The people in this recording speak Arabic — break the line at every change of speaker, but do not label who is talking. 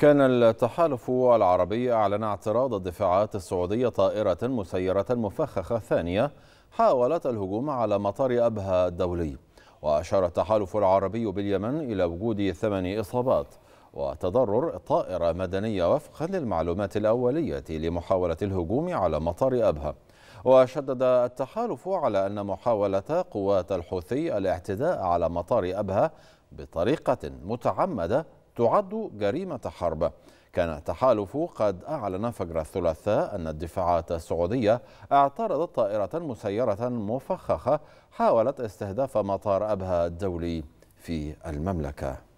كان التحالف العربي أعلن اعتراض الدفاعات السعودية طائرة مسيرة مفخخة ثانية حاولت الهجوم على مطار أبها الدولي وأشار التحالف العربي باليمن إلى وجود ثمان إصابات وتضرر طائرة مدنية وفقا للمعلومات الأولية لمحاولة الهجوم على مطار أبها وشدد التحالف على أن محاولة قوات الحوثي الاعتداء على مطار أبها بطريقة متعمدة تعد جريمة حرب كان التحالف قد أعلن فجر الثلاثاء أن الدفاعات السعودية اعترضت طائرة مسيرة مفخخة حاولت استهداف مطار أبها الدولي في المملكة